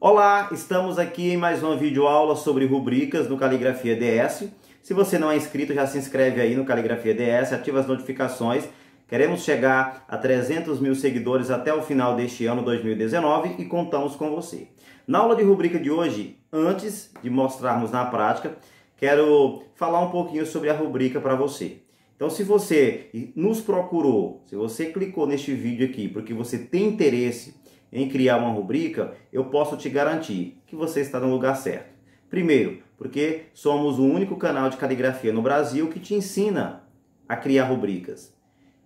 Olá, estamos aqui em mais uma videoaula sobre rubricas no Caligrafia DS. Se você não é inscrito, já se inscreve aí no Caligrafia DS, ativa as notificações. Queremos chegar a 300 mil seguidores até o final deste ano 2019 e contamos com você. Na aula de rubrica de hoje, antes de mostrarmos na prática, quero falar um pouquinho sobre a rubrica para você. Então, se você nos procurou, se você clicou neste vídeo aqui porque você tem interesse em criar uma rubrica, eu posso te garantir que você está no lugar certo. Primeiro, porque somos o único canal de caligrafia no Brasil que te ensina a criar rubricas.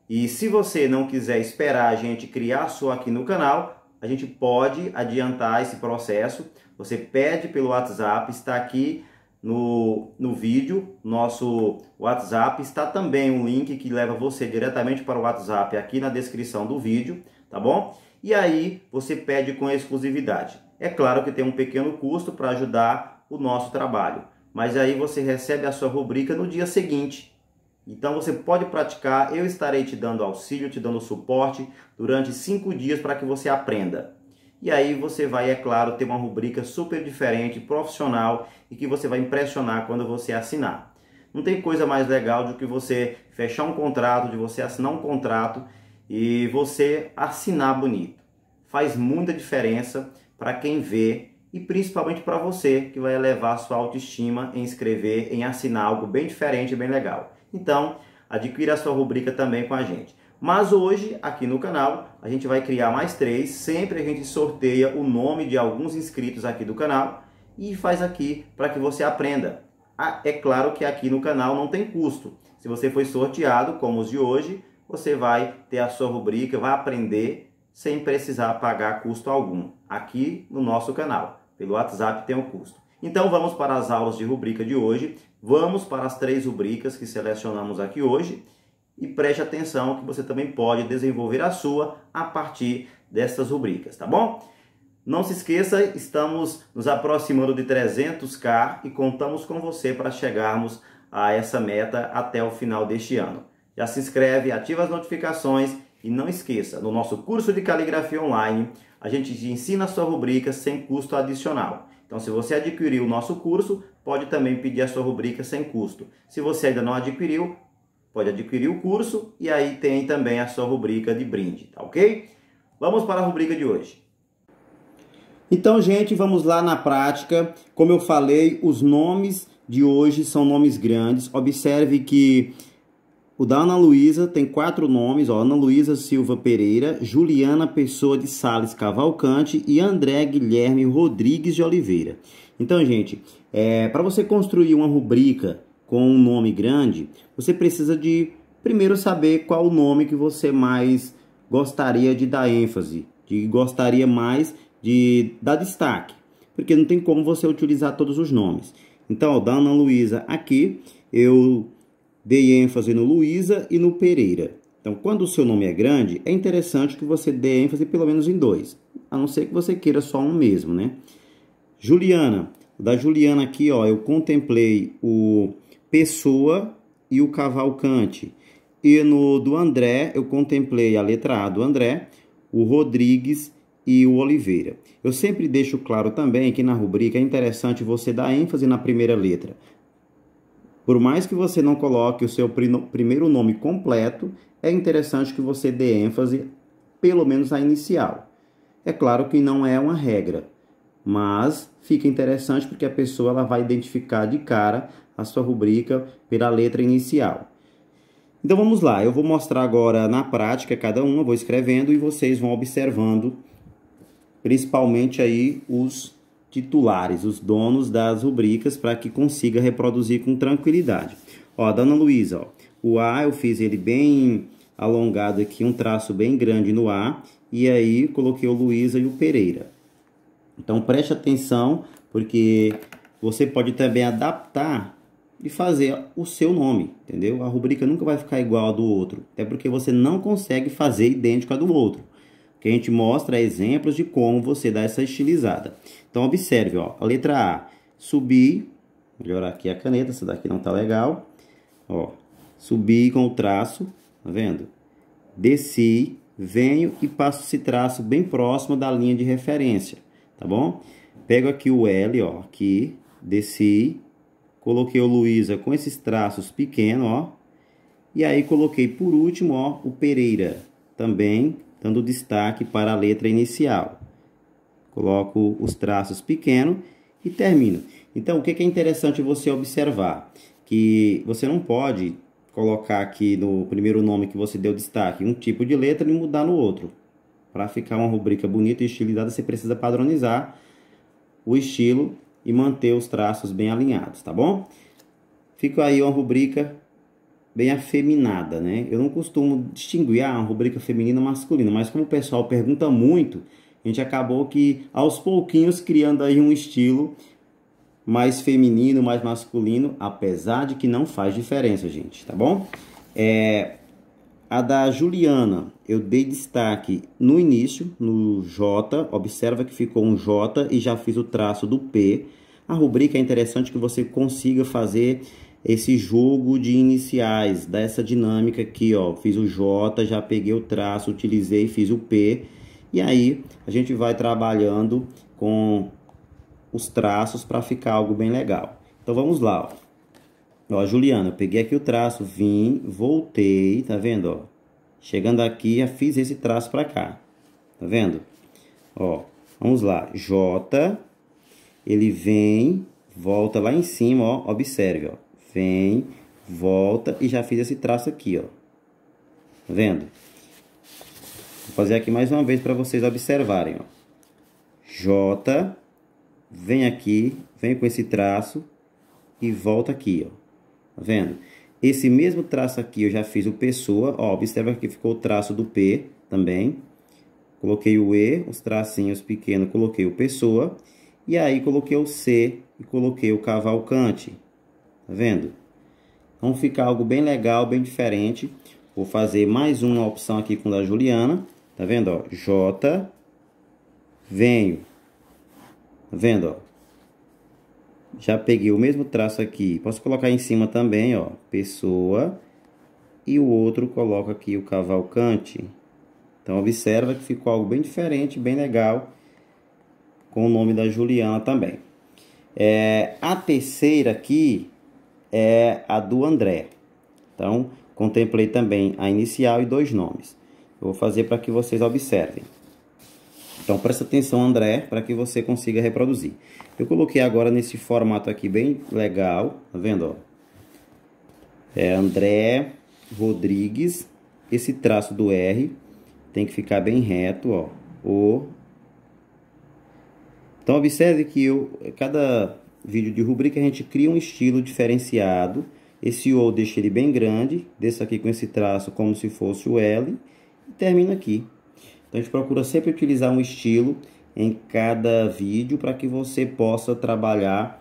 E se você não quiser esperar a gente criar só aqui no canal, a gente pode adiantar esse processo. Você pede pelo WhatsApp, está aqui no, no vídeo, nosso WhatsApp. Está também um link que leva você diretamente para o WhatsApp aqui na descrição do vídeo, tá bom? e aí você pede com exclusividade. É claro que tem um pequeno custo para ajudar o nosso trabalho, mas aí você recebe a sua rubrica no dia seguinte. Então você pode praticar, eu estarei te dando auxílio, te dando suporte durante cinco dias para que você aprenda. E aí você vai, é claro, ter uma rubrica super diferente, profissional e que você vai impressionar quando você assinar. Não tem coisa mais legal do que você fechar um contrato, de você assinar um contrato e você assinar bonito. Faz muita diferença para quem vê e principalmente para você que vai elevar sua autoestima em escrever, em assinar algo bem diferente e bem legal. Então, adquira a sua rubrica também com a gente. Mas hoje, aqui no canal, a gente vai criar mais três. Sempre a gente sorteia o nome de alguns inscritos aqui do canal e faz aqui para que você aprenda. Ah, é claro que aqui no canal não tem custo. Se você foi sorteado, como os de hoje, você vai ter a sua rubrica, vai aprender sem precisar pagar custo algum aqui no nosso canal. Pelo WhatsApp tem um custo. Então vamos para as aulas de rubrica de hoje. Vamos para as três rubricas que selecionamos aqui hoje e preste atenção que você também pode desenvolver a sua a partir dessas rubricas, tá bom? Não se esqueça, estamos nos aproximando de 300k e contamos com você para chegarmos a essa meta até o final deste ano já se inscreve, ativa as notificações e não esqueça, no nosso curso de caligrafia online, a gente te ensina a sua rubrica sem custo adicional. Então, se você adquiriu o nosso curso, pode também pedir a sua rubrica sem custo. Se você ainda não adquiriu, pode adquirir o curso e aí tem também a sua rubrica de brinde, tá ok? Vamos para a rubrica de hoje. Então, gente, vamos lá na prática. Como eu falei, os nomes de hoje são nomes grandes. Observe que o da Ana Luísa tem quatro nomes, ó, Ana Luísa Silva Pereira, Juliana Pessoa de Sales Cavalcante e André Guilherme Rodrigues de Oliveira. Então, gente, é, para você construir uma rubrica com um nome grande, você precisa de primeiro saber qual o nome que você mais gostaria de dar ênfase, de gostaria mais de dar destaque, porque não tem como você utilizar todos os nomes. Então, ó, da Ana Luísa aqui, eu dei ênfase no Luísa e no Pereira. Então, quando o seu nome é grande, é interessante que você dê ênfase pelo menos em dois, a não ser que você queira só um mesmo, né? Juliana, da Juliana aqui, ó, eu contemplei o Pessoa e o Cavalcante. E no do André, eu contemplei a letra A do André, o Rodrigues e o Oliveira. Eu sempre deixo claro também que na rubrica é interessante você dar ênfase na primeira letra. Por mais que você não coloque o seu primeiro nome completo, é interessante que você dê ênfase pelo menos à inicial. É claro que não é uma regra, mas fica interessante porque a pessoa ela vai identificar de cara a sua rubrica pela letra inicial. Então vamos lá, eu vou mostrar agora na prática cada uma, vou escrevendo e vocês vão observando principalmente aí os titulares, os donos das rubricas, para que consiga reproduzir com tranquilidade. Ó, Dona Luísa, ó, o A eu fiz ele bem alongado aqui, um traço bem grande no A, e aí coloquei o Luísa e o Pereira. Então preste atenção, porque você pode também adaptar e fazer o seu nome, entendeu? A rubrica nunca vai ficar igual a do outro, até porque você não consegue fazer idêntico a do outro que a gente mostra exemplos de como você dá essa estilizada. Então, observe, ó, a letra A, subir, melhorar aqui a caneta, essa daqui não tá legal, ó, subir com o traço, tá vendo? Desci, venho e passo esse traço bem próximo da linha de referência, tá bom? Pego aqui o L, ó, aqui, desci, coloquei o Luísa com esses traços pequenos, ó, e aí coloquei por último, ó, o Pereira, também dando destaque para a letra inicial. Coloco os traços pequenos e termino. Então, o que é interessante você observar? Que você não pode colocar aqui no primeiro nome que você deu destaque um tipo de letra e mudar no outro. Para ficar uma rubrica bonita e estilizada, você precisa padronizar o estilo e manter os traços bem alinhados, tá bom? Fica aí uma rubrica bem afeminada, né? Eu não costumo distinguir ah, a rubrica feminina e masculina, mas como o pessoal pergunta muito, a gente acabou que aos pouquinhos criando aí um estilo mais feminino, mais masculino, apesar de que não faz diferença, gente, tá bom? É, a da Juliana, eu dei destaque no início, no J, observa que ficou um J e já fiz o traço do P. A rubrica é interessante que você consiga fazer esse jogo de iniciais, dessa dinâmica aqui, ó. Fiz o J, já peguei o traço, utilizei, fiz o P. E aí, a gente vai trabalhando com os traços para ficar algo bem legal. Então, vamos lá, ó. Ó, Juliana, eu peguei aqui o traço, vim, voltei, tá vendo, ó? Chegando aqui, já fiz esse traço para cá, tá vendo? Ó, vamos lá, J, ele vem, volta lá em cima, ó, observe, ó vem, volta e já fiz esse traço aqui, ó. Tá vendo? Vou fazer aqui mais uma vez para vocês observarem, ó. J, vem aqui, vem com esse traço e volta aqui, ó. Tá vendo? Esse mesmo traço aqui eu já fiz o pessoa, ó, observa que ficou o traço do P também. Coloquei o E, os tracinhos pequenos, coloquei o pessoa. E aí coloquei o C e coloquei o cavalcante. Tá vendo? Então fica algo bem legal, bem diferente. Vou fazer mais uma opção aqui com a da Juliana. Tá vendo, ó? J. Venho. Tá vendo, ó? Já peguei o mesmo traço aqui. Posso colocar em cima também, ó. Pessoa. E o outro coloca aqui o cavalcante. Então, observa que ficou algo bem diferente, bem legal. Com o nome da Juliana também. É, a terceira aqui, é a do André. Então, contemplei também a inicial e dois nomes. Eu vou fazer para que vocês observem. Então, presta atenção, André, para que você consiga reproduzir. Eu coloquei agora nesse formato aqui bem legal, tá vendo? É André Rodrigues, esse traço do R tem que ficar bem reto, ó. O. Então, observe que eu, cada vídeo de rubrica, a gente cria um estilo diferenciado. Esse O deixa ele bem grande, desça aqui com esse traço como se fosse o L e termina aqui. Então, a gente procura sempre utilizar um estilo em cada vídeo para que você possa trabalhar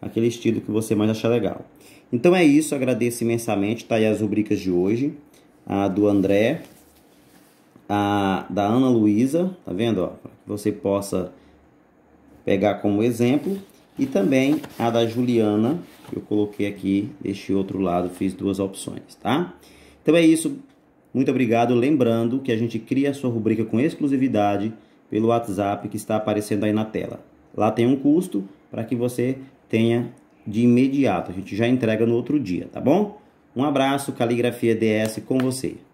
aquele estilo que você mais achar legal. Então é isso, agradeço imensamente, tá aí as rubricas de hoje, a do André, a da Ana Luísa, tá vendo, ó, para que você possa pegar como exemplo e também a da Juliana, que eu coloquei aqui deste outro lado, fiz duas opções, tá? Então é isso, muito obrigado. Lembrando que a gente cria a sua rubrica com exclusividade pelo WhatsApp que está aparecendo aí na tela. Lá tem um custo para que você tenha de imediato. A gente já entrega no outro dia, tá bom? Um abraço, Caligrafia DS com você.